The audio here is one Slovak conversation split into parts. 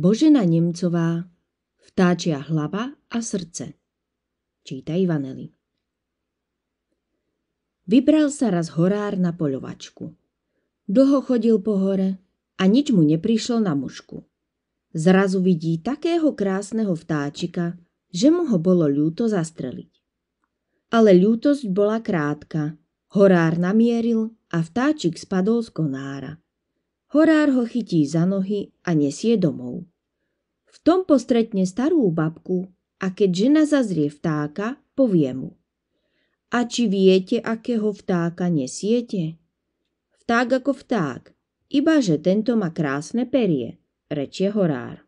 Božena Nemcová Vtáčia hlava a srdce Číta Ivaneli Vybral sa raz horár na poľovačku. Dlho chodil po hore a nič mu neprišlo na mušku. Zrazu vidí takého krásneho vtáčika, že mu ho bolo ľúto zastreliť. Ale ľútosť bola krátka. Horár namieril a vtáčik spadol z konára. Horár ho chytí za nohy a nesie domov tom postretne starú babku a keď žena zazrie vtáka, povie mu. A či viete, akého vtáka nesiete? Vták ako vták, iba že tento má krásne perie, rečie horár.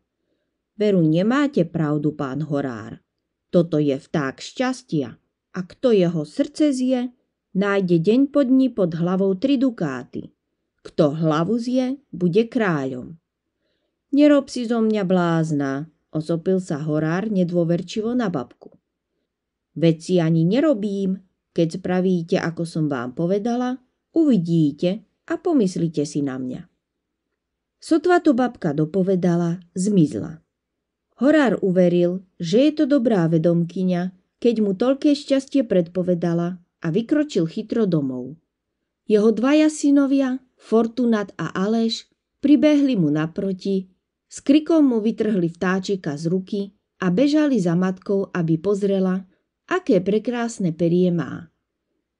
Veru nemáte pravdu, pán horár. Toto je vták šťastia a kto jeho srdce zje, nájde deň pod dni pod hlavou tri dukáty. Kto hlavu zje, bude kráľom. Nerob si zo mňa blázna, osopil sa horár nedôverčivo na babku. Veď si ani nerobím, keď spravíte, ako som vám povedala, uvidíte a pomyslíte si na mňa. Sotva to babka dopovedala, zmizla. Horár uveril, že je to dobrá vedomkyňa, keď mu toľké šťastie predpovedala a vykročil chytro domov. Jeho dvaja synovia, Fortunat a Aleš, pribehli mu naproti s krikom mu vytrhli vtáčika z ruky a bežali za matkou, aby pozrela, aké prekrásne perie má.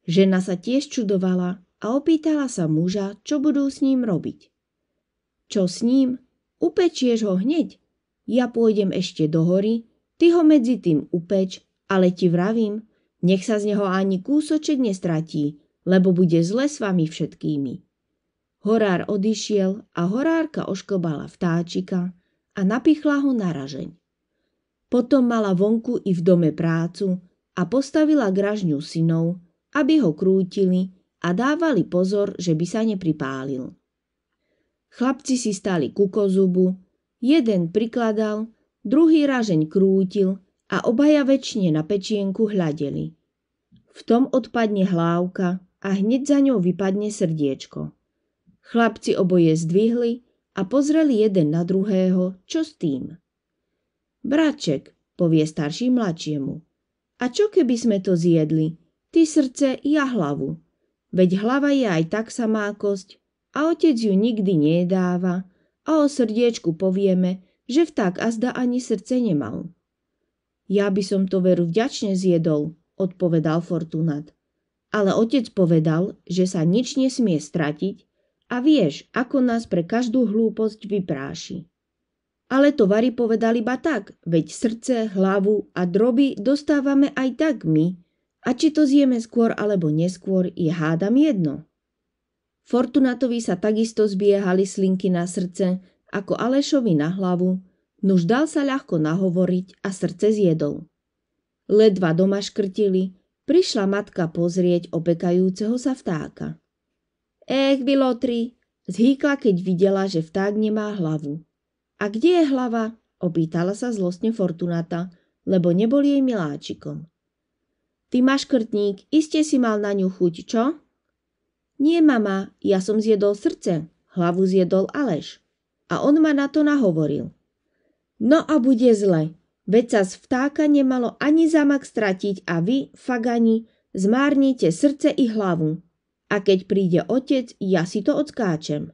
Žena sa tiež čudovala a opýtala sa muža, čo budú s ním robiť. Čo s ním? Upečieš ho hneď? Ja pôjdem ešte do hory, ty ho medzi tým upeč, ale ti vravím, nech sa z neho ani kúsoček nestratí, lebo bude zle s vami všetkými. Horár odišiel a horárka oškobala vtáčika a napichla ho na ražeň. Potom mala vonku i v dome prácu a postavila gražňu synov, aby ho krútili a dávali pozor, že by sa nepripálil. Chlapci si stali ku kozubu, jeden prikladal, druhý ražeň krútil a obaja väčšine na pečienku hľadeli. V tom odpadne hlávka a hneď za ňou vypadne srdiečko. Chlapci oboje zdvihli a pozreli jeden na druhého, čo s tým. Braček, povie starší mladšiemu. A čo keby sme to zjedli? Ty srdce, ja hlavu. Veď hlava je aj tak kosť, a otec ju nikdy nedáva a o srdiečku povieme, že vták azda ani srdce nemal. Ja by som to veru vďačne zjedol, odpovedal Fortunat. Ale otec povedal, že sa nič nesmie stratiť a vieš, ako nás pre každú hlúposť vypráši. Ale tovary povedali iba tak, veď srdce, hlavu a droby dostávame aj tak my a či to zjeme skôr alebo neskôr je hádam jedno. Fortunatovi sa takisto zbiehali slinky na srdce ako Alešovi na hlavu, nuž dal sa ľahko nahovoriť a srdce zjedol. Ledva doma škrtili, prišla matka pozrieť opekajúceho sa vtáka. Ech, bylo zhýkla, keď videla, že vták nemá hlavu. A kde je hlava? Opýtala sa zlostne Fortunata, lebo nebol jej miláčikom. Ty máš krtník, iste si mal na ňu chuť, čo? Nie, mama, ja som zjedol srdce, hlavu zjedol Aleš. A on ma na to nahovoril. No a bude zle, veď sa z vtáka nemalo ani zamak stratiť a vy, fagani, zmárnite srdce i hlavu, a keď príde otec, ja si to odskáčem.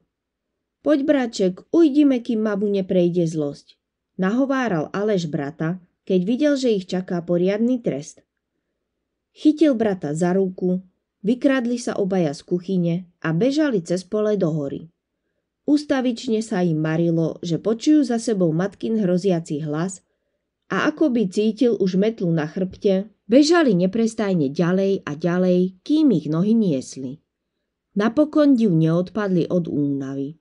Poď, braček, ujdime, kým mamu neprejde zlosť. Nahováral Aleš brata, keď videl, že ich čaká poriadny trest. Chytil brata za ruku, vykradli sa obaja z kuchyne a bežali cez pole do hory. Ústavične sa im marilo, že počujú za sebou matkin hroziaci hlas a ako by cítil už metlu na chrbte, bežali neprestajne ďalej a ďalej, kým ich nohy niesli. Napokon divne odpadli od únavy.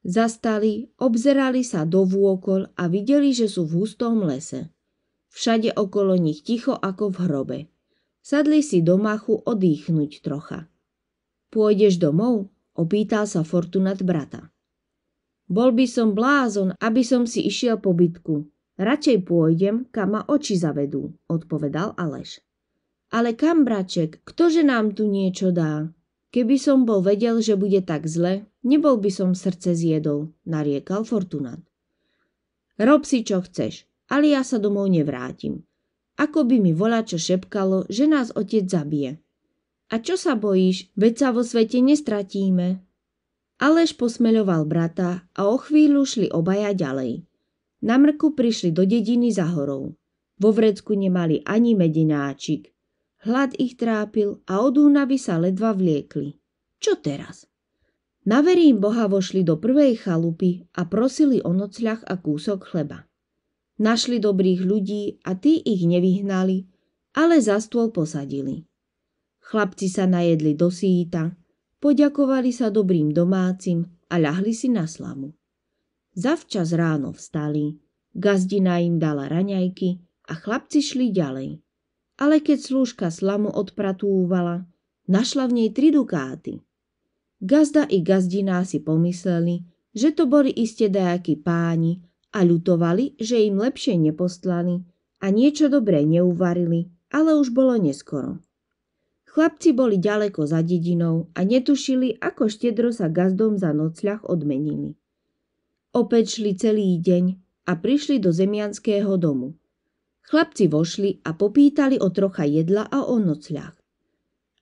Zastali, obzerali sa dovôkol a videli, že sú v hustom lese. Všade okolo nich ticho ako v hrobe. Sadli si do machu odýchnuť trocha. Pôjdeš domov? Opýtal sa Fortunat brata. Bol by som blázon, aby som si išiel po bytku. Radšej pôjdem, kam ma oči zavedú, odpovedal Aleš. Ale kam, braček, ktože nám tu niečo dá? Keby som bol vedel, že bude tak zle, nebol by som srdce zjedol, nariekal Fortunat. Rob si, čo chceš, ale ja sa domov nevrátim. Ako by mi volá čo šepkalo, že nás otec zabije. A čo sa bojíš, veď sa vo svete nestratíme. Aleš posmeľoval brata a o chvíľu šli obaja ďalej. Na mrku prišli do dediny za horou. Vo vrecku nemali ani medináčik, Hlad ich trápil a od únavy sa ledva vliekli. Čo teraz? Na verím Boha vošli do prvej chalupy a prosili o nocľah a kúsok chleba. Našli dobrých ľudí a tí ich nevyhnali, ale za stôl posadili. Chlapci sa najedli do síta, poďakovali sa dobrým domácim a ľahli si na slamu. Zavčas ráno vstali, gazdina im dala raňajky a chlapci šli ďalej ale keď slúžka slamu odpratúvala, našla v nej tri dukáty. Gazda i gazdiná si pomysleli, že to boli iste dajakí páni a ľutovali, že im lepšie nepostlali a niečo dobré neuvarili, ale už bolo neskoro. Chlapci boli ďaleko za dedinou a netušili, ako štedro sa gazdom za nocľah odmenili. Opäť šli celý deň a prišli do zemianského domu – Chlapci vošli a popýtali o trocha jedla a o nocľah.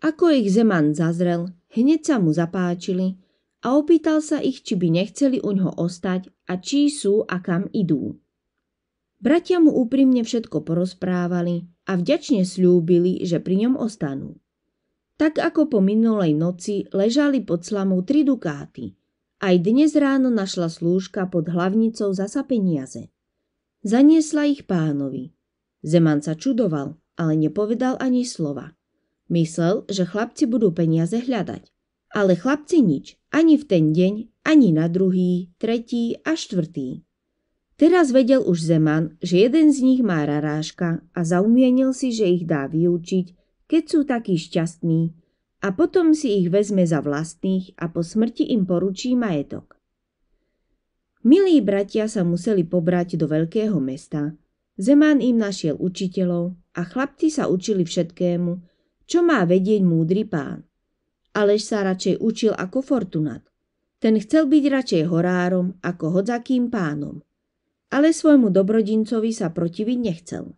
Ako ich Zeman zazrel, hneď sa mu zapáčili a opýtal sa ich, či by nechceli u ňoho ostať a či sú a kam idú. Bratia mu úprimne všetko porozprávali a vďačne slúbili, že pri ňom ostanú. Tak ako po minulej noci ležali pod slamou tri dukáty. Aj dnes ráno našla slúžka pod hlavnicou zasa peniaze. Zaniesla ich pánovi. Zeman sa čudoval, ale nepovedal ani slova. Myslel, že chlapci budú peniaze hľadať. Ale chlapci nič, ani v ten deň, ani na druhý, tretí a štvrtý. Teraz vedel už Zeman, že jeden z nich má raráška a zaumienil si, že ich dá vyučiť, keď sú takí šťastní a potom si ich vezme za vlastných a po smrti im poručí majetok. Milí bratia sa museli pobrať do veľkého mesta, Zemán im našiel učiteľov a chlapci sa učili všetkému, čo má vedieť múdry pán. Aleš sa radšej učil ako Fortunat. Ten chcel byť radšej horárom ako hodzakým pánom. Ale svojmu dobrodincovi sa protiviť nechcel.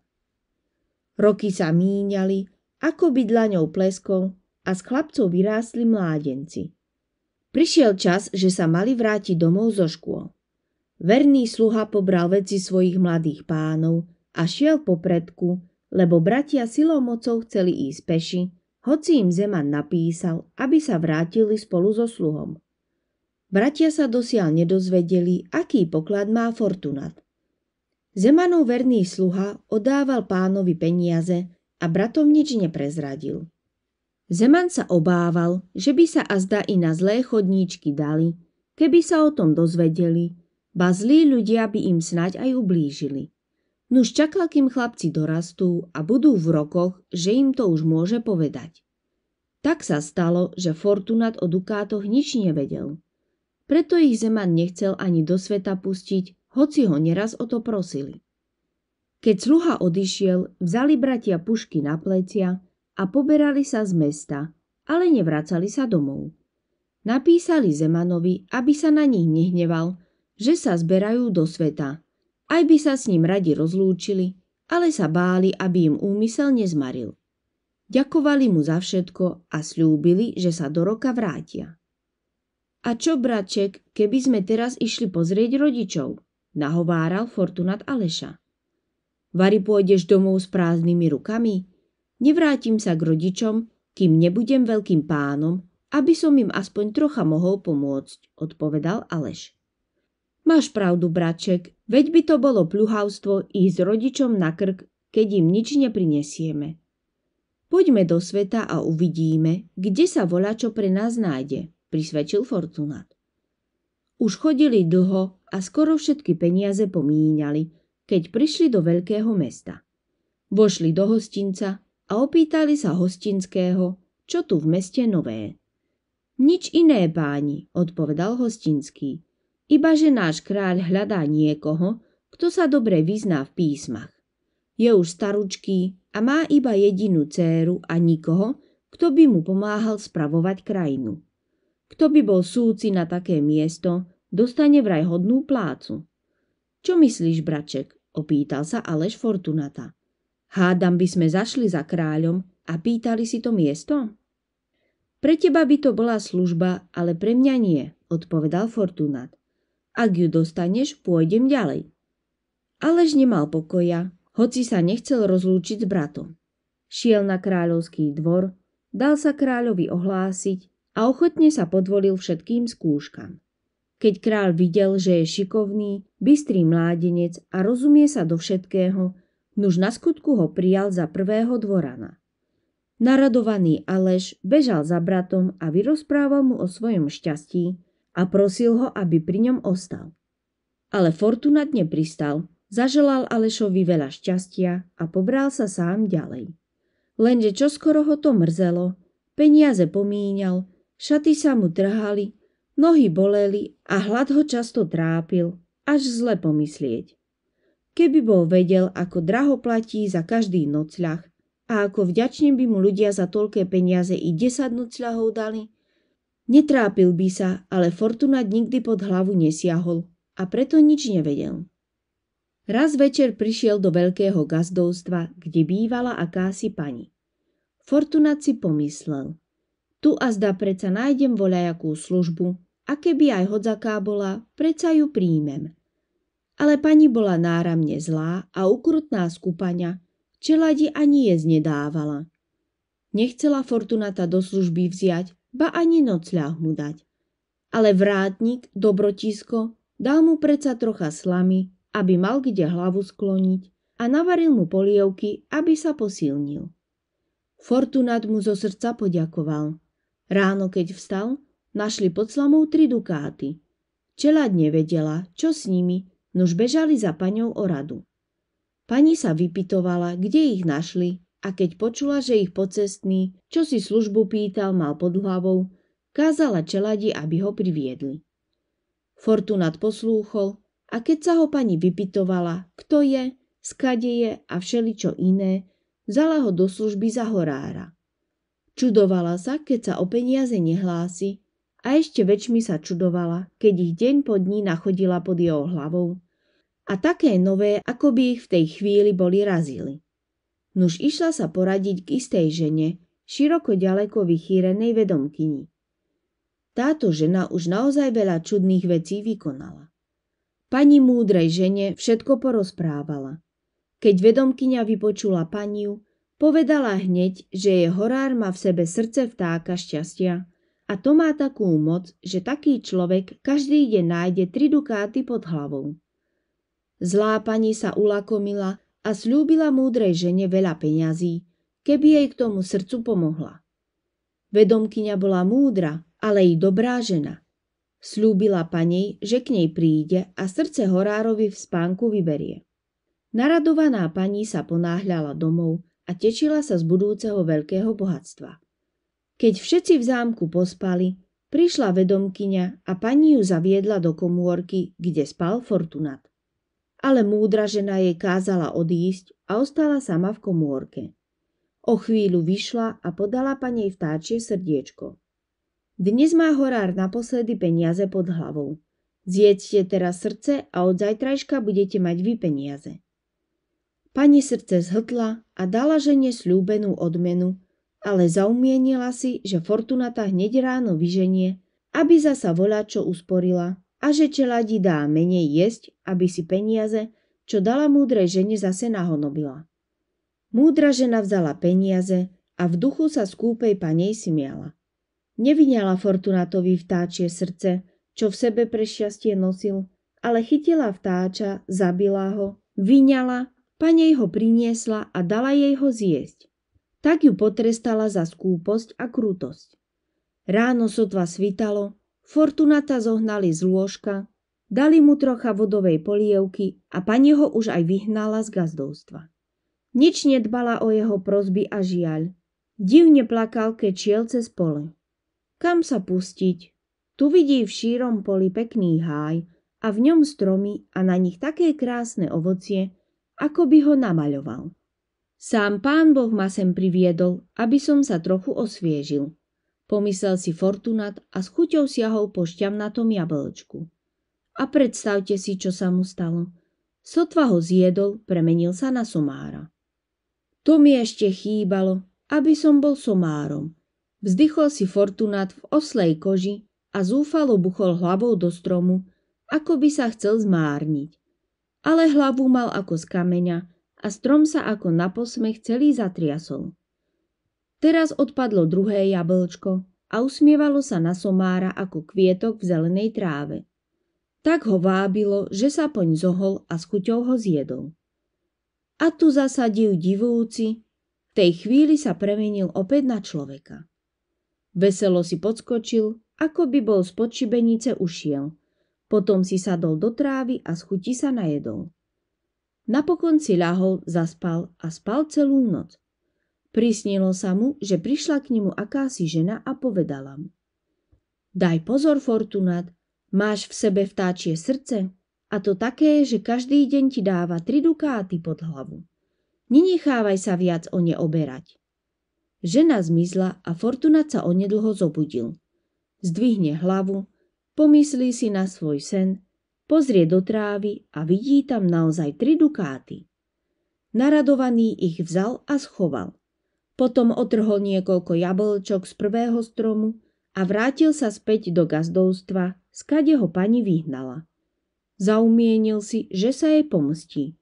Roky sa míňali, ako by dlaňou pleskol a s chlapcov vyrástli mládenci. Prišiel čas, že sa mali vrátiť domov zo škôl. Verný sluha pobral veci svojich mladých pánov a šiel po predku, lebo bratia silou mocou chceli ísť peši, hoci im Zeman napísal, aby sa vrátili spolu so sluhom. Bratia sa dosiaľ nedozvedeli, aký poklad má Fortunat. Zemanov verný sluha odával pánovi peniaze a bratom nič neprezradil. Zeman sa obával, že by sa azda i na zlé chodníčky dali, keby sa o tom dozvedeli – ba zlí ľudia by im snať aj ublížili. Nuž čakal, kým chlapci dorastú a budú v rokoch, že im to už môže povedať. Tak sa stalo, že Fortunat o dukátoch nič nevedel. Preto ich Zeman nechcel ani do sveta pustiť, hoci ho neraz o to prosili. Keď sluha odišiel, vzali bratia pušky na plecia a poberali sa z mesta, ale nevracali sa domov. Napísali Zemanovi, aby sa na nich nehneval, že sa zberajú do sveta. Aj by sa s ním radi rozlúčili, ale sa báli, aby im úmysel nezmaril. Ďakovali mu za všetko a slúbili, že sa do roka vrátia. A čo, braček, keby sme teraz išli pozrieť rodičov? Nahováral Fortunat Aleša. Vary pôjdeš domov s prázdnymi rukami? Nevrátim sa k rodičom, kým nebudem veľkým pánom, aby som im aspoň trocha mohol pomôcť, odpovedal Aleš. Máš pravdu, braček, veď by to bolo pluhavstvo ísť rodičom na krk, keď im nič neprinesieme. Poďme do sveta a uvidíme, kde sa volačo pre nás nájde, prisvedčil Fortunát. Už chodili dlho a skoro všetky peniaze pomíňali, keď prišli do veľkého mesta. Vošli do hostinca a opýtali sa hostinského, čo tu v meste nové. Nič iné, páni, odpovedal hostinský iba že náš kráľ hľadá niekoho, kto sa dobre vyzná v písmach. Je už staručký a má iba jedinú dcéru a nikoho, kto by mu pomáhal spravovať krajinu. Kto by bol súci na také miesto, dostane vraj hodnú plácu. Čo myslíš, braček? opýtal sa Aleš Fortunata. Hádam by sme zašli za kráľom a pýtali si to miesto? Pre teba by to bola služba, ale pre mňa nie, odpovedal Fortunat. Ak ju dostaneš, pôjdem ďalej. Alež nemal pokoja, hoci sa nechcel rozlúčiť s bratom. Šiel na kráľovský dvor, dal sa kráľovi ohlásiť a ochotne sa podvolil všetkým skúškam. Keď kráľ videl, že je šikovný, bystrý mládenec a rozumie sa do všetkého, nuž na skutku ho prijal za prvého dvorana. Naradovaný Aleš bežal za bratom a vyrozprával mu o svojom šťastí, a prosil ho, aby pri ňom ostal. Ale Fortuna dne pristal, zaželal Alešovi veľa šťastia a pobral sa sám ďalej. Lenže čoskoro ho to mrzelo, peniaze pomíňal, šaty sa mu trhali, nohy boleli a hlad ho často trápil, až zle pomyslieť. Keby bol vedel, ako draho platí za každý nocľah a ako vďačne by mu ľudia za toľké peniaze i 10 nocľahov dali, Netrápil by sa, ale fortuna nikdy pod hlavu nesiahol a preto nič nevedel. Raz večer prišiel do veľkého gazdovstva, kde bývala akási pani. Fortuna si pomyslel. Tu a zda preca nájdem voľajakú službu a keby aj hodzaká bola, preca ju príjmem. Ale pani bola náramne zlá a ukrutná skupania, čeladi ani jez nedávala. Nechcela Fortunata do služby vziať, ba ani noc mu dať. Ale vrátnik, dobrotisko, dal mu predsa trocha slamy, aby mal kde hlavu skloniť a navaril mu polievky, aby sa posilnil. Fortunát mu zo srdca poďakoval. Ráno, keď vstal, našli pod slamou tri dukáty. Čelad nevedela, čo s nimi, nož bežali za paňou o radu. Pani sa vypitovala, kde ich našli a keď počula, že ich pocestný, čo si službu pýtal, mal pod hlavou, kázala čeladi, aby ho priviedli. Fortunát poslúchol a keď sa ho pani vypytovala, kto je, skade je a všeličo iné, vzala ho do služby za horára. Čudovala sa, keď sa o peniaze nehlási a ešte väčšmi sa čudovala, keď ich deň po dní nachodila pod jeho hlavou. A také nové, ako by ich v tej chvíli boli razili. Nuž išla sa poradiť k istej žene, široko ďaleko vychýrenej vedomkyni. Táto žena už naozaj veľa čudných vecí vykonala. Pani múdrej žene všetko porozprávala. Keď vedomkyňa vypočula paniu, povedala hneď, že je horár má v sebe srdce vtáka šťastia a to má takú moc, že taký človek každý deň nájde tri dukáty pod hlavou. Zlá pani sa ulakomila a slúbila múdrej žene veľa peňazí, keby jej k tomu srdcu pomohla. Vedomkyňa bola múdra, ale i dobrá žena. Slúbila panej, že k nej príde a srdce horárovi v spánku vyberie. Naradovaná pani sa ponáhľala domov a tečila sa z budúceho veľkého bohatstva. Keď všetci v zámku pospali, prišla vedomkyňa a pani ju zaviedla do komórky, kde spal Fortunat ale múdra žena jej kázala odísť a ostala sama v komórke. O chvíľu vyšla a podala panej vtáčie srdiečko. Dnes má horár naposledy peniaze pod hlavou. Zjedzte teraz srdce a od zajtrajška budete mať vy peniaze. Pani srdce zhltla a dala žene slúbenú odmenu, ale zaumienila si, že Fortunata hneď ráno vyženie, aby zasa volá, čo usporila a že čeladi dá menej jesť, aby si peniaze, čo dala múdrej žene, zase nahonobila. Múdra žena vzala peniaze a v duchu sa skúpej kúpej panej smiala. Nevyňala Fortunatovi vtáčie srdce, čo v sebe pre šťastie nosil, ale chytila vtáča, zabila ho, vyňala, panej ho priniesla a dala jej ho zjesť. Tak ju potrestala za skúposť a krutosť. Ráno sotva svitalo, Fortunata zohnali z lôžka, dali mu trocha vodovej polievky a pani ho už aj vyhnala z gazdovstva. Nič nedbala o jeho prozby a žiaľ. Divne plakal, keď šiel cez pole. Kam sa pustiť? Tu vidí v šírom poli pekný háj a v ňom stromy a na nich také krásne ovocie, ako by ho namaľoval. Sám pán Boh ma sem priviedol, aby som sa trochu osviežil – pomyslel si Fortunat a s chuťou siahol po šťavnatom jablčku. A predstavte si, čo sa mu stalo. Sotva ho zjedol, premenil sa na somára. To mi ešte chýbalo, aby som bol somárom. Vzdychol si Fortunát v oslej koži a zúfalo buchol hlavou do stromu, ako by sa chcel zmárniť. Ale hlavu mal ako z kameňa a strom sa ako na posmech celý zatriasol. Teraz odpadlo druhé jablčko a usmievalo sa na somára ako kvietok v zelenej tráve. Tak ho vábilo, že sa poň zohol a s chuťou ho zjedol. A tu zasadil divúci, v tej chvíli sa premenil opäť na človeka. Veselo si podskočil, ako by bol z podšibenice ušiel. Potom si sadol do trávy a z chuti sa najedol. Napokon si ľahol, zaspal a spal celú noc. Prisnilo sa mu, že prišla k nemu akási žena a povedala mu. Daj pozor, Fortunát, máš v sebe vtáčie srdce a to také, že každý deň ti dáva tri dukáty pod hlavu. Nenechávaj sa viac o ne oberať. Žena zmizla a Fortunát sa onedlho zobudil. Zdvihne hlavu, pomyslí si na svoj sen, pozrie do trávy a vidí tam naozaj tri dukáty. Naradovaný ich vzal a schoval – potom otrhol niekoľko jablčok z prvého stromu a vrátil sa späť do gazdovstva, skade ho pani vyhnala. Zaumienil si, že sa jej pomstí.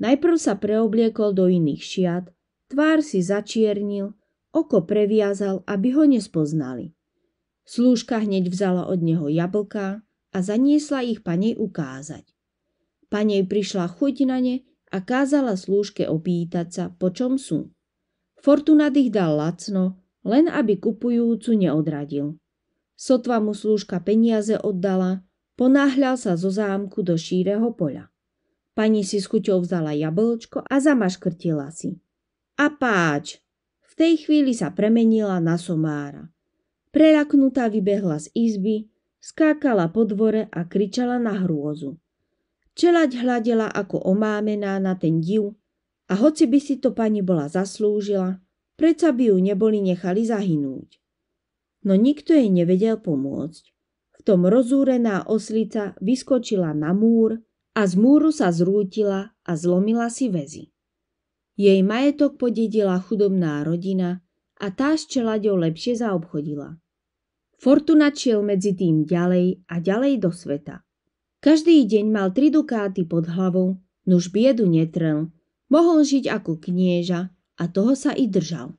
Najprv sa preobliekol do iných šiat, tvár si začiernil, oko previazal, aby ho nespoznali. Slúžka hneď vzala od neho jablká a zaniesla ich panej ukázať. Panej prišla chuť na ne a kázala slúžke opýtať sa, po čom sú. Fortunát ich dal lacno, len aby kupujúcu neodradil. Sotva mu slúžka peniaze oddala, ponáhľal sa zo zámku do šíreho poľa. Pani si s chuťou vzala jablčko a zamaškrtila si. A páč! V tej chvíli sa premenila na somára. Prelaknutá vybehla z izby, skákala po dvore a kričala na hrôzu. Čelať hľadela ako omámená na ten div, a hoci by si to pani bola zaslúžila, predsa by ju neboli nechali zahynúť. No nikto jej nevedel pomôcť. V tom rozúrená oslica vyskočila na múr a z múru sa zrútila a zlomila si väzy. Jej majetok podedila chudobná rodina a tá s čelaďou lepšie zaobchodila. Fortuna čiel medzi tým ďalej a ďalej do sveta. Každý deň mal tri dukáty pod hlavou, nuž biedu netrel, Mohol žiť ako knieža a toho sa i držal.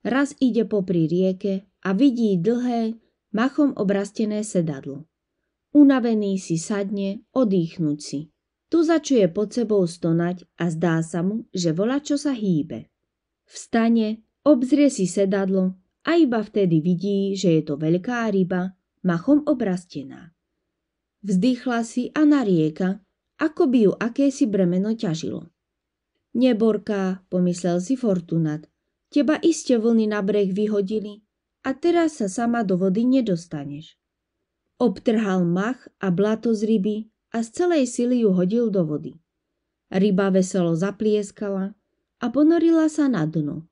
Raz ide popri rieke a vidí dlhé, machom obrastené sedadlo. Unavený si sadne, odýchnuť si. Tu začuje pod sebou stonať a zdá sa mu, že volá čo sa hýbe. Vstane, obzrie si sedadlo a iba vtedy vidí, že je to veľká ryba, machom obrastená. Vzdychla si a narieka, ako by ju akési bremeno ťažilo. Neborka, pomyslel si Fortunat, teba iste vlny na breh vyhodili a teraz sa sama do vody nedostaneš. Obtrhal mach a blato z ryby a z celej sily ju hodil do vody. Ryba veselo zaplieskala a ponorila sa na dno.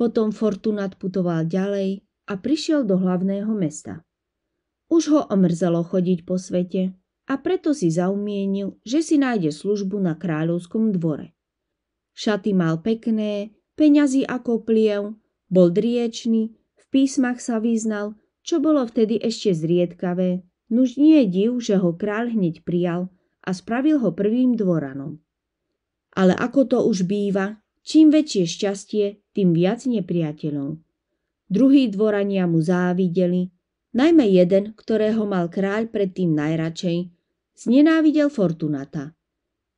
Potom Fortunat putoval ďalej a prišiel do hlavného mesta. Už ho omrzelo chodiť po svete a preto si zaumienil, že si nájde službu na kráľovskom dvore. Šaty mal pekné, peňazí ako pliev, bol driečný, v písmach sa vyznal, čo bolo vtedy ešte zriedkavé. Nuž nie je div, že ho kráľ hneď prijal a spravil ho prvým dvoranom. Ale ako to už býva, čím väčšie šťastie, tým viac nepriateľov. Druhí dvorania mu závideli, najmä jeden, ktorého mal kráľ predtým najradšej, znenávidel Fortunata –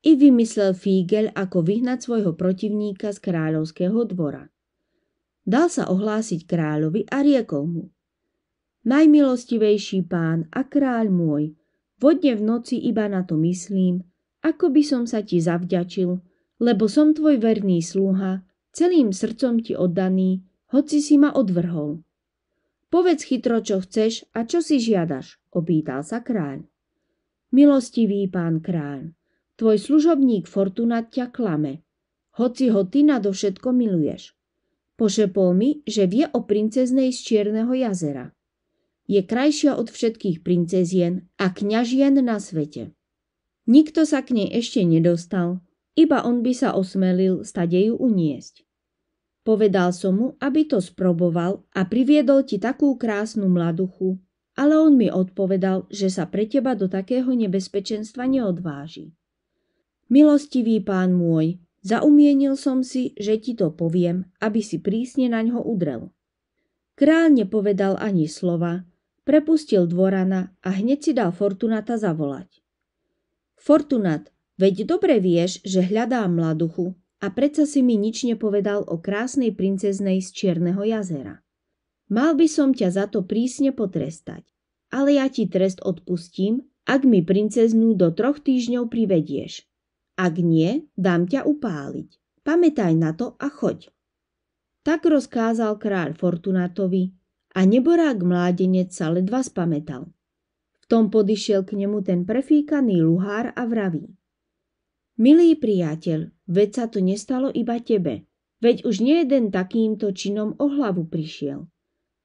i vymyslel Fígel, ako vyhnať svojho protivníka z kráľovského dvora. Dal sa ohlásiť kráľovi a riekol mu. Najmilostivejší pán a kráľ môj, vodne v noci iba na to myslím, ako by som sa ti zavďačil, lebo som tvoj verný sluha, celým srdcom ti oddaný, hoci si ma odvrhol. Povedz chytro, čo chceš a čo si žiadaš, opýtal sa kráľ. Milostivý pán kráľ, Tvoj služobník Fortunat ťa klame, hoci ho ty nadovšetko miluješ. Pošepol mi, že vie o princeznej z Čierneho jazera. Je krajšia od všetkých princezien a kňažien na svete. Nikto sa k nej ešte nedostal, iba on by sa osmelil stade ju uniesť. Povedal som mu, aby to sproboval a priviedol ti takú krásnu mladuchu, ale on mi odpovedal, že sa pre teba do takého nebezpečenstva neodváži. Milostivý pán môj, zaumienil som si, že ti to poviem, aby si prísne na ňo udrel. Král nepovedal ani slova, prepustil dvorana a hneď si dal Fortunata zavolať. Fortunat, veď dobre vieš, že hľadám mladuchu a predsa si mi nič nepovedal o krásnej princeznej z Čierneho jazera. Mal by som ťa za to prísne potrestať, ale ja ti trest odpustím, ak mi princeznú do troch týždňov privedieš. Ak nie, dám ťa upáliť. Pamätaj na to a choď. Tak rozkázal kráľ Fortunatovi a neborák mládenec sa ledva spametal. V tom podišiel k nemu ten prefíkaný luhár a vraví. Milý priateľ, veď sa to nestalo iba tebe, veď už nie jeden takýmto činom o hlavu prišiel.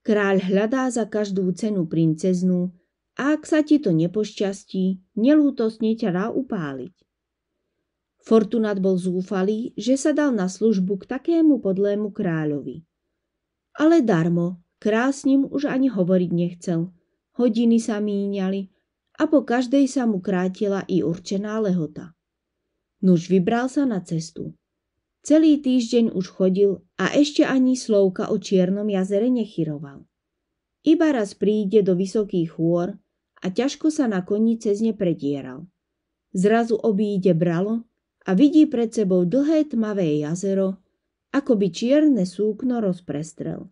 Kráľ hľadá za každú cenu princeznú a ak sa ti to nepošťastí, nelútosne ťa dá upáliť. Fortunát bol zúfalý, že sa dal na službu k takému podlému kráľovi. Ale darmo, král s ním už ani hovoriť nechcel. Hodiny sa míňali a po každej sa mu krátila i určená lehota. Nuž vybral sa na cestu. Celý týždeň už chodil a ešte ani slovka o Čiernom jazere nechyroval. Iba raz príde do vysokých chôr a ťažko sa na koni cez ne predieral. Zrazu obíde bralo a vidí pred sebou dlhé tmavé jazero, ako by čierne súkno rozprestrel.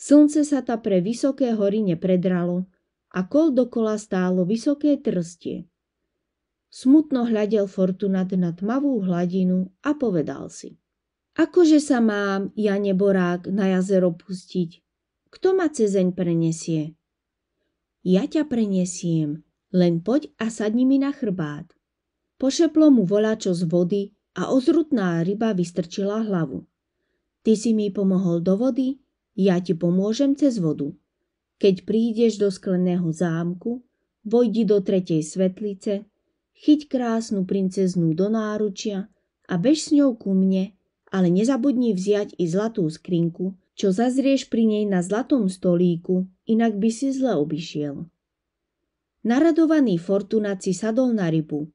Slnce sa ta pre vysoké hory nepredralo a kol dokola stálo vysoké trstie. Smutno hľadel Fortunat na tmavú hladinu a povedal si. Akože sa mám, ja neborák, na jazero pustiť? Kto ma cezeň prenesie? Ja ťa prenesiem, len poď a sadni mi na chrbát. Pošeplo mu volačo z vody a ozrutná ryba vystrčila hlavu. Ty si mi pomohol do vody, ja ti pomôžem cez vodu. Keď prídeš do skleného zámku, vojdi do tretej svetlice, chyť krásnu princeznú do náručia a bež s ňou ku mne, ale nezabudni vziať i zlatú skrinku, čo zazrieš pri nej na zlatom stolíku, inak by si zle obišiel. Naradovaný Fortunaci sadol na rybu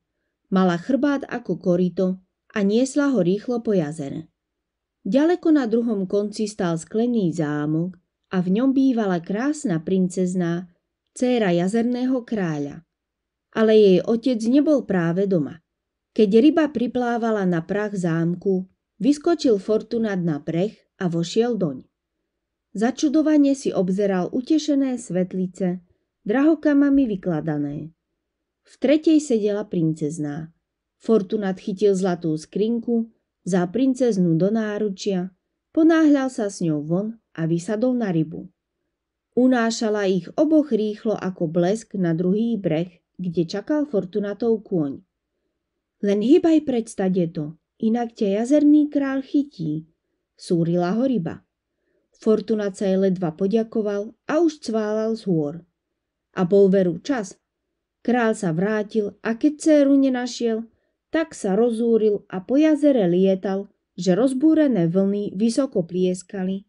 Mala chrbát ako korito a niesla ho rýchlo po jazere. Ďaleko na druhom konci stal sklený zámok a v ňom bývala krásna princezná, dcéra jazerného kráľa. Ale jej otec nebol práve doma. Keď ryba priplávala na prach zámku, vyskočil Fortunát na breh a vošiel doň. Začudovanie si obzeral utešené svetlice, drahokamami vykladané. V tretej sedela princezná. Fortunat chytil zlatú skrinku, za princeznú do náručia, ponáhľal sa s ňou von a vysadol na rybu. Unášala ich oboch rýchlo ako blesk na druhý breh, kde čakal Fortunatov kôň. Len hýbaj preč to, inak ťa jazerný král chytí, súrila ho ryba. Fortunat sa jej ledva poďakoval a už cválal z hôr. A bol veru čas, Král sa vrátil a keď céru nenašiel, tak sa rozúril a po jazere lietal, že rozbúrené vlny vysoko plieskali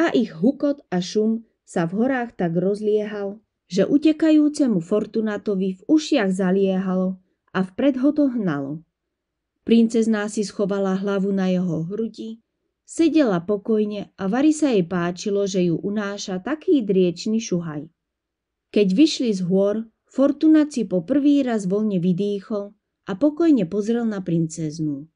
a ich hukot a šum sa v horách tak rozliehal, že utekajúcemu Fortunatovi v ušiach zaliehalo a vpred ho to hnalo. Princezná si schovala hlavu na jeho hrudi, sedela pokojne a Vary sa jej páčilo, že ju unáša taký driečný šuhaj. Keď vyšli z hôr, Fortunát si po prvý raz voľne vydýchol a pokojne pozrel na princeznú.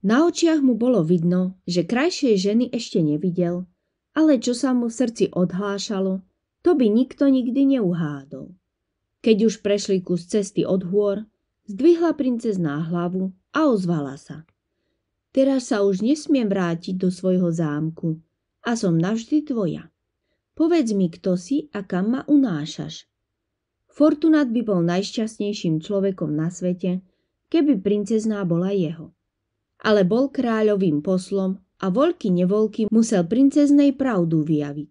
Na očiach mu bolo vidno, že krajšej ženy ešte nevidel, ale čo sa mu v srdci odhlášalo, to by nikto nikdy neuhádol. Keď už prešli kus cesty od hôr, zdvihla princezná hlavu a ozvala sa. Teraz sa už nesmiem vrátiť do svojho zámku a som navždy tvoja. Povedz mi, kto si a kam ma unášaš. Fortunát by bol najšťastnejším človekom na svete, keby princezná bola jeho. Ale bol kráľovým poslom a voľky nevoľky musel princeznej pravdu vyjaviť.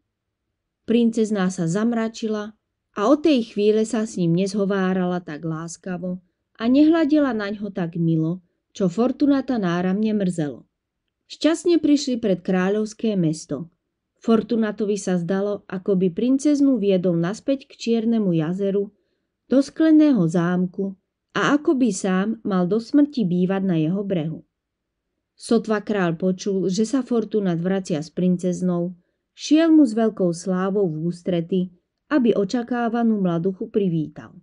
Princezná sa zamračila a od tej chvíle sa s ním nezhovárala tak láskavo a nehľadela na ňo tak milo, čo Fortunata náramne mrzelo. Šťastne prišli pred kráľovské mesto – Fortunatovi sa zdalo, ako by princeznú viedol naspäť k čiernemu jazeru, do skleného zámku a ako by sám mal do smrti bývať na jeho brehu. Sotva král počul, že sa Fortunat vracia s princeznou, šiel mu s veľkou slávou v ústrety, aby očakávanú mladuchu privítal.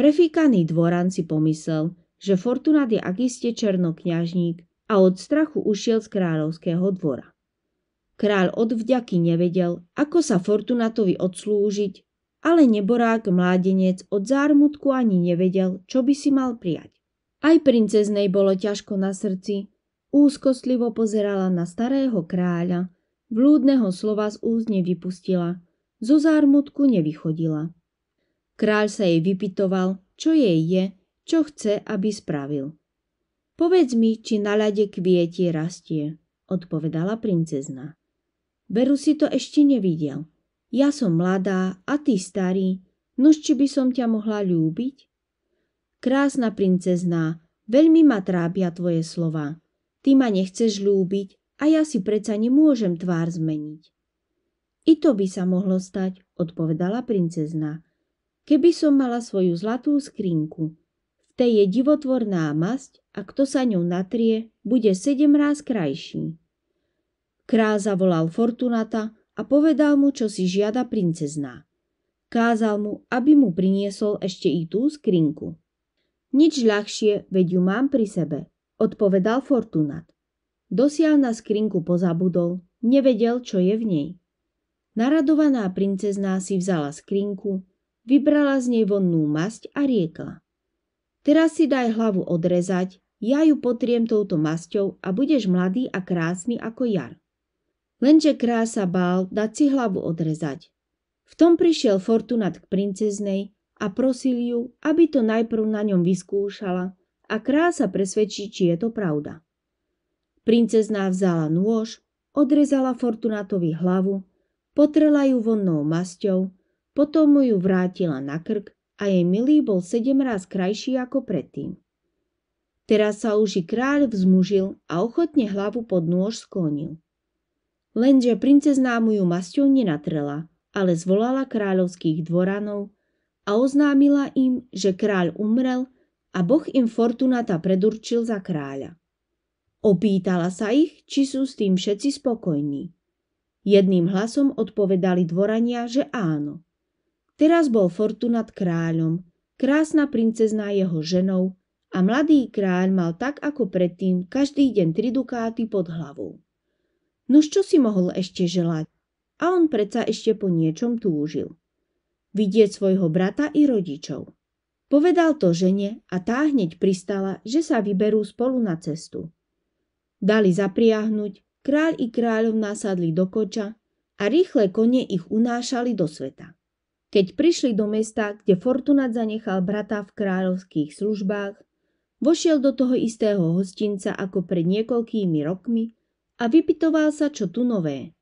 Prefíkaný dvoran si pomyslel, že Fortunat je akiste černokňažník a od strachu ušiel z kráľovského dvora. Kráľ od vďaky nevedel, ako sa Fortunatovi odslúžiť, ale neborák mládenec od zármutku ani nevedel, čo by si mal prijať. Aj princeznej bolo ťažko na srdci, úzkostlivo pozerala na starého kráľa, vlúdneho slova z úst nevypustila, zo zármutku nevychodila. Kráľ sa jej vypitoval, čo jej je, čo chce, aby spravil. Povedz mi, či na ľade kvietie rastie, odpovedala princezna. Veru si to ešte nevidel. Ja som mladá a ty starý, nož či by som ťa mohla ľúbiť? Krásna princezná, veľmi ma trápia tvoje slova. Ty ma nechceš ľúbiť a ja si preca nemôžem tvár zmeniť. I to by sa mohlo stať, odpovedala princezna. Keby som mala svoju zlatú skrinku. V tej je divotvorná masť a kto sa ňou natrie, bude sedem ráz krajší. Král zavolal Fortunata a povedal mu, čo si žiada princezná. Kázal mu, aby mu priniesol ešte i tú skrinku. Nič ľahšie, veď ju mám pri sebe, odpovedal Fortunat. Dosial na skrinku pozabudol, nevedel, čo je v nej. Naradovaná princezná si vzala skrinku, vybrala z nej vonnú masť a riekla. Teraz si daj hlavu odrezať, ja ju potriem touto masťou a budeš mladý a krásny ako jar lenže krá sa bál dať si hlavu odrezať. V tom prišiel Fortunat k princeznej a prosil ju, aby to najprv na ňom vyskúšala a krá sa presvedčí, či je to pravda. Princezná vzala nôž, odrezala Fortunatovi hlavu, potrela ju vonnou masťou, potom mu ju vrátila na krk a jej milý bol sedem raz krajší ako predtým. Teraz sa už i kráľ vzmužil a ochotne hlavu pod nôž sklonil. Lenže princezná mu ju masťou nenatrela, ale zvolala kráľovských dvoranov a oznámila im, že kráľ umrel a boh im Fortunata predurčil za kráľa. Opýtala sa ich, či sú s tým všetci spokojní. Jedným hlasom odpovedali dvorania, že áno. Teraz bol Fortunat kráľom, krásna princezná jeho ženou a mladý kráľ mal tak ako predtým každý deň tri dukáty pod hlavou. No čo si mohol ešte želať? A on predsa ešte po niečom túžil. Vidieť svojho brata i rodičov. Povedal to žene a tá hneď pristala, že sa vyberú spolu na cestu. Dali zapriahnuť, kráľ i kráľov nasadli do koča a rýchle kone ich unášali do sveta. Keď prišli do mesta, kde Fortunat zanechal brata v kráľovských službách, vošiel do toho istého hostinca ako pred niekoľkými rokmi a vypitoval sa, čo tu nové.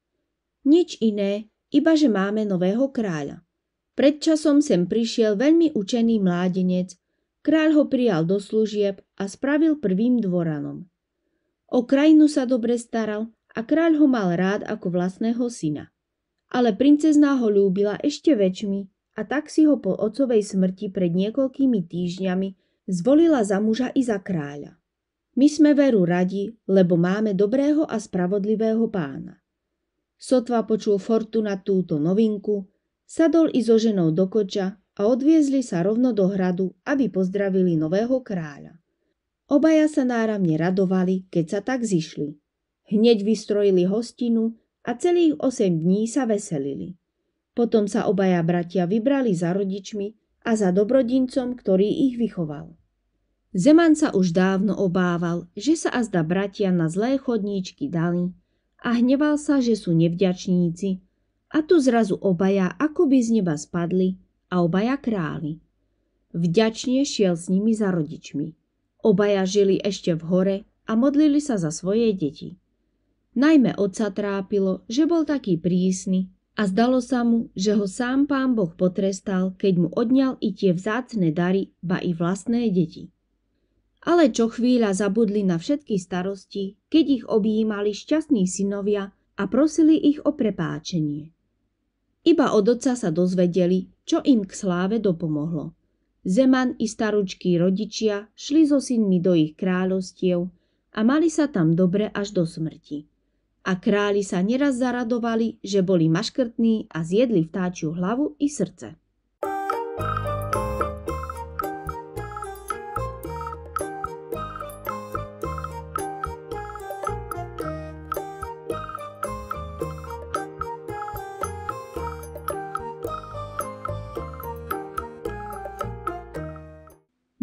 Nič iné, iba že máme nového kráľa. Pred časom sem prišiel veľmi učený mládenec, kráľ ho prijal do služieb a spravil prvým dvoranom. O krajinu sa dobre staral a kráľ ho mal rád ako vlastného syna. Ale princezná ho ľúbila ešte väčšmi a tak si ho po otcovej smrti pred niekoľkými týždňami zvolila za muža i za kráľa. My sme veru radi, lebo máme dobrého a spravodlivého pána. Sotva počul Fortuna túto novinku, sadol i so ženou do koča a odviezli sa rovno do hradu, aby pozdravili nového kráľa. Obaja sa náramne radovali, keď sa tak zišli. Hneď vystrojili hostinu a celých 8 dní sa veselili. Potom sa obaja bratia vybrali za rodičmi a za dobrodincom, ktorý ich vychoval. Zeman sa už dávno obával, že sa azda bratia na zlé chodníčky dali a hneval sa, že sú nevďačníci. A tu zrazu obaja akoby z neba spadli a obaja králi. Vďačne šiel s nimi za rodičmi. Obaja žili ešte v hore a modlili sa za svoje deti. Najmä otca trápilo, že bol taký prísny a zdalo sa mu, že ho sám pán Boh potrestal, keď mu odňal i tie vzácne dary, ba i vlastné deti ale čo chvíľa zabudli na všetky starosti, keď ich objímali šťastní synovia a prosili ich o prepáčenie. Iba od otca sa dozvedeli, čo im k sláve dopomohlo. Zeman i staručky rodičia šli so synmi do ich kráľovstiev a mali sa tam dobre až do smrti. A králi sa neraz zaradovali, že boli maškrtní a zjedli vtáčiu hlavu i srdce.